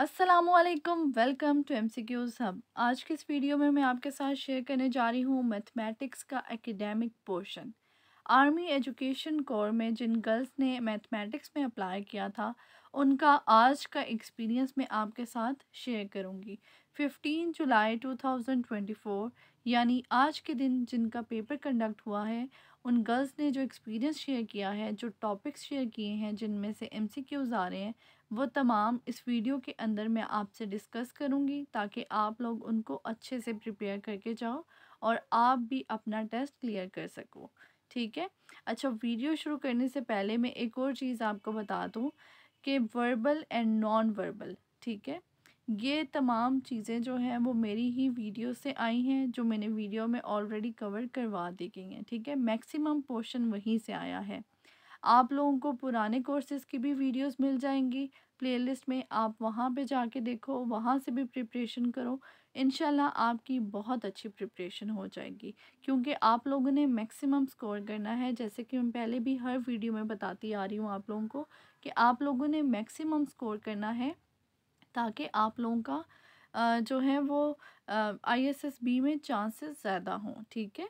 असलकम welcome to M C Qs hub आज के इस वीडियो में मैं आपके साथ शेयर करने जा रही हूँ मैथमेटिक्स का academic portion army education corps में जिन गर्ल्स ने मैथमेटिक्स में अप्लाई किया था उनका आज का एक्सपीरियंस मैं आपके साथ शेयर करूँगी 15 जुलाई 2024 यानी आज के दिन जिनका पेपर कंडक्ट हुआ है उन गर्ल्स ने जो एक्सपीरियंस शेयर किया है जो टॉपिक्स शेयर किए हैं जिनमें से एम आ रहे हैं वो तमाम इस वीडियो के अंदर मैं आपसे डिस्कस करूँगी ताकि आप लोग उनको अच्छे से प्रिपेयर करके जाओ और आप भी अपना टेस्ट क्लियर कर सको ठीक है अच्छा वीडियो शुरू करने से पहले मैं एक और चीज़ आपको बता दूँ कि वर्बल एंड नॉन वर्बल ठीक है ये तमाम चीज़ें जो हैं वो मेरी ही वीडियो से आई हैं जो मैंने वीडियो में ऑलरेडी कवर करवा दी गई हैं ठीक है मैक्सिमम पोर्शन वहीं से आया है आप लोगों को पुराने कोर्सेज़ की भी वीडियोस मिल जाएंगी प्लेलिस्ट में आप वहाँ पे जाके देखो वहाँ से भी प्रिपरेशन करो इनशाला आपकी बहुत अच्छी प्रिपरेशन हो जाएगी क्योंकि आप लोगों ने मैक्सिमम स्कोर करना है जैसे कि मैं पहले भी हर वीडियो में बताती आ रही हूँ आप लोगों को कि आप लोगों ने मैक्सिमम स्कोर करना है ताकि आप लोगों का जो है वो आईएसएसबी में चांसेस ज़्यादा हों ठीक है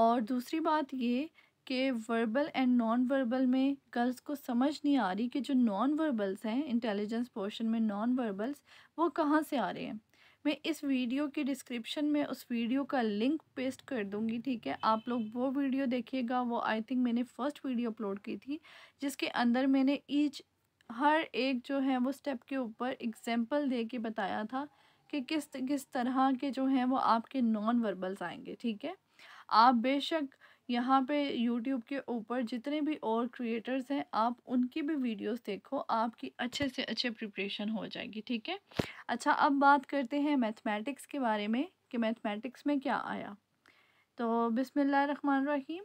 और दूसरी बात ये कि वर्बल एंड नॉन वर्बल में गर्ल्स को समझ नहीं आ रही कि जो नॉन वर्बल्स हैं इंटेलिजेंस पोर्शन में नॉन वर्बल्स वो कहाँ से आ रहे हैं मैं इस वीडियो के डिस्क्रिप्शन में उस वीडियो का लिंक पेस्ट कर दूंगी ठीक है आप लोग वो वीडियो देखिएगा वो आई थिंक मैंने फ़र्स्ट वीडियो अपलोड की थी जिसके अंदर मैंने ईच हर एक जो है वो स्टेप के ऊपर एग्जाम्पल दे के बताया था कि किस किस तरह के जो हैं वो आपके नॉन वर्बल्स आएंगे ठीक है आप बेशक यहाँ पे यूट्यूब के ऊपर जितने भी और क्रिएटर्स हैं आप उनकी भी वीडियोस देखो आपकी अच्छे से अच्छे प्रिपरेशन हो जाएगी ठीक है अच्छा अब बात करते हैं मैथमेटिक्स के बारे में कि मैथमेटिक्स में क्या आया तो बिसमिल्ल रन रहीम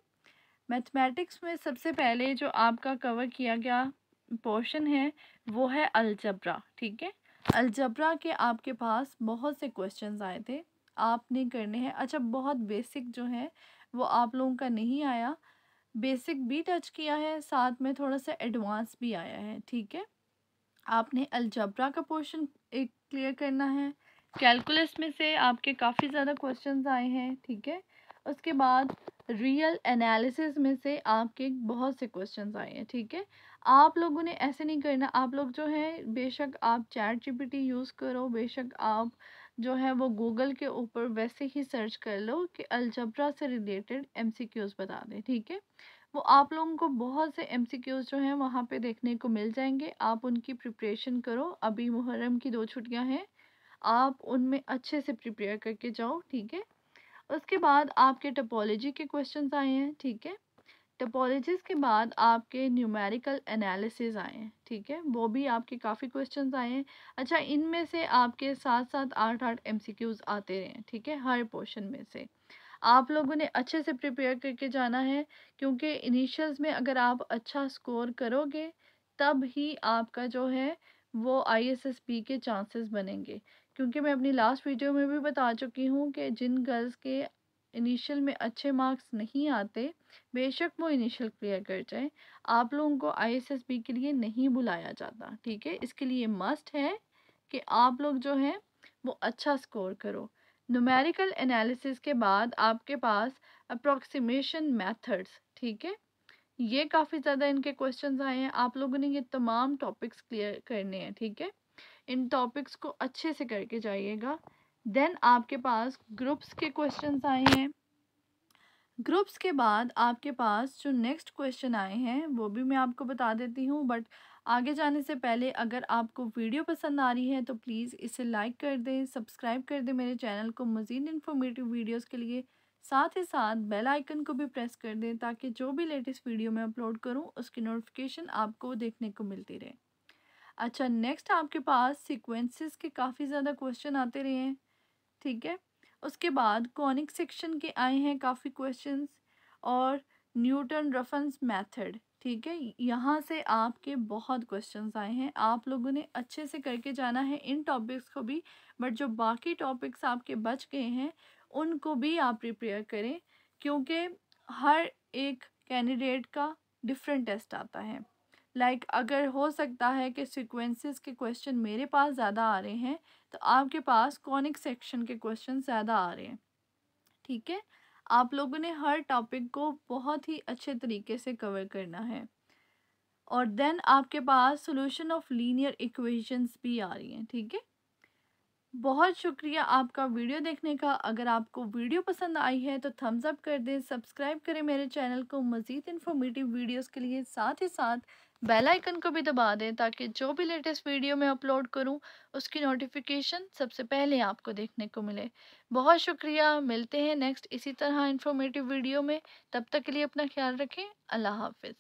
मैथमेटिक्स में सबसे पहले जो आपका कवर किया गया पोर्शन है वो है अलजबरा ठीक है अलजबरा के आपके पास बहुत से क्वेश्चंस आए थे आपने करने हैं अच्छा बहुत बेसिक जो है वो आप लोगों का नहीं आया बेसिक भी टच किया है साथ में थोड़ा सा एडवांस भी आया है ठीक है आपने अलजबरा का पोर्शन एक क्लियर करना है कैलकुलस में से आपके काफ़ी ज़्यादा क्वेश्चंस आए हैं ठीक है उसके बाद रियल एनालिसिस में से आपके बहुत से क्वेश्चंस आए हैं ठीक है आप लोगों ने ऐसे नहीं करना आप लोग जो है बेशक आप चैट जीपीटी यूज़ करो बेशक आप जो है वो गूगल के ऊपर वैसे ही सर्च कर लो कि अलजबरा से रिलेटेड एम बता दें ठीक है वो आप लोगों को बहुत से एम जो हैं वहाँ पे देखने को मिल जाएंगे आप उनकी प्रिपरेशन करो अभी मुहर्रम की दो छुट्टियाँ हैं आप उनमें अच्छे से प्रिपेयर करके जाओ ठीक है उसके बाद आपके टपोलॉजी के क्वेश्चन आए हैं ठीक है टपोलॉजीज के बाद आपके न्यूमेरिकल एनालिसिस आए ठीक है वो भी आपके काफ़ी क्वेश्चंस आए हैं अच्छा इनमें से आपके साथ साथ आठ आठ एमसीक्यूज आते रहे ठीक है हर पोर्शन में से आप लोगों ने अच्छे से प्रिपेयर करके जाना है क्योंकि इनिशियल्स में अगर आप अच्छा स्कोर करोगे तब ही आपका जो है वो आई के चांसेस बनेंगे क्योंकि मैं अपनी लास्ट वीडियो में भी बता चुकी हूँ कि जिन गर्ल्स के इनिशियल में अच्छे मार्क्स नहीं आते बेशक वो इनिशियल क्लियर कर जाए आप लोगों को आईएसएसबी के लिए नहीं बुलाया जाता ठीक है इसके लिए मस्ट है कि आप लोग जो हैं वो अच्छा स्कोर करो नुमेरिकल एनालिसिस के बाद आपके पास अप्रोक्सीमेशन मेथड्स ठीक है ये काफ़ी ज़्यादा इनके क्वेश्चन आए हैं आप लोगों ने ये तमाम टॉपिक्स क्लियर करने हैं ठीक है इन टॉपिक्स को अच्छे से करके जाइएगा देन आपके पास ग्रुप्स के क्वेश्चंस आए हैं ग्रुप्स के बाद आपके पास जो नेक्स्ट क्वेश्चन आए हैं वो भी मैं आपको बता देती हूँ बट आगे जाने से पहले अगर आपको वीडियो पसंद आ रही है तो प्लीज़ इसे लाइक कर दें सब्सक्राइब कर दें मेरे चैनल को मज़ीद इन्फॉर्मेटिव वीडियोस के लिए साथ ही साथ बेल आइकन को भी प्रेस कर दें ताकि जो भी लेटेस्ट वीडियो मैं अपलोड करूं उसकी नोटिफिकेशन आपको देखने को मिलती रहे अच्छा नेक्स्ट आपके पास सीक्वेंसेस के काफ़ी ज़्यादा क्वेश्चन आते रहे हैं ठीक है उसके बाद कॉनिक सेक्शन के आए हैं काफ़ी क्वेश्चंस और न्यूटन रफन्स मेथड ठीक है यहाँ से आपके बहुत क्वेश्चंस आए हैं आप लोगों ने अच्छे से करके जाना है इन टॉपिक्स को भी बट जो बाकी टॉपिक्स आपके बच गए हैं उनको भी आप प्रिपेयर करें क्योंकि हर एक कैंडिडेट का डिफरेंट टेस्ट आता है लाइक like, अगर हो सकता है कि सिक्वेंसिस के क्वेश्चन मेरे पास ज़्यादा आ रहे हैं तो आपके पास कॉनिक सेक्शन के क्वेश्चन ज़्यादा आ रहे हैं ठीक है आप लोगों ने हर टॉपिक को बहुत ही अच्छे तरीके से कवर करना है और देन आपके पास सॉल्यूशन ऑफ लीनियर इक्वेशंस भी आ रही हैं ठीक है बहुत शुक्रिया आपका वीडियो देखने का अगर आपको वीडियो पसंद आई है तो थम्स अप कर दें सब्सक्राइब करें मेरे चैनल को मज़ीद इन्फॉर्मेटिव वीडियोज़ के लिए साथ ही साथ बेल आइकन को भी दबा दें ताकि जो भी लेटेस्ट वीडियो मैं अपलोड करूं उसकी नोटिफिकेशन सबसे पहले आपको देखने को मिले बहुत शुक्रिया मिलते हैं नेक्स्ट इसी तरह इन्फॉर्मेटिव वीडियो में तब तक के लिए अपना ख्याल रखें अल्लाह हाफिज़